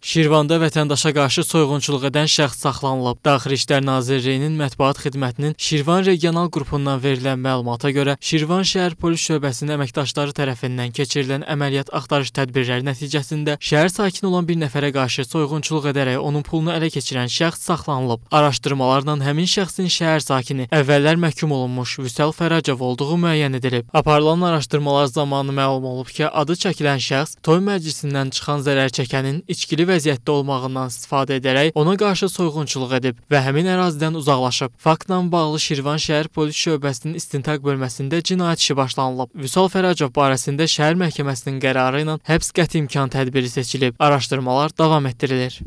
Şirvanda vətəndaşa qarşı soyğunçuluq edən şəxs saxlanılıb. Daxili İşlər Nazirliyinin mətbuat xidmətinin Şirvan regional qrupundan verilən məlumata görə Şirvan şəhər polis şöbəsinin əməkdaşları tərəfindən keçirilən əməliyyat axtarış tədbirləri nəticəsində şəhər sakini olan bir nəfərə qarşı soyğunçuluq edərək onun pulunu ələ keçirən şəxs saxlanılıb. Araşdırmalarla həmin şəxsin şəhər sakini əvvəllər məhkum olunmuş Vüsəl Fəracov olduğu müəyyən edilib. Aparılan araşdırmalar zamanı məlum olub ki, adı çəkilən şəxs toy məclisindən çıxan zərər çəkənin içkili vəziyyətdə olmağından istifadə edərək ona qarşı soyğunçuluq edib və həmin ərazidən uzaqlaşıb. Faktla bağlı Şirvan şəhər polis şöbəsinin istintaq bölməsində cinayət işi başlanılıb. Vüsal Fəracov barəsində şəhər məhkəməsinin qərarı ilə həbs qəti imkan tədbiri seçilib. Araşdırmalar davam etdirilir.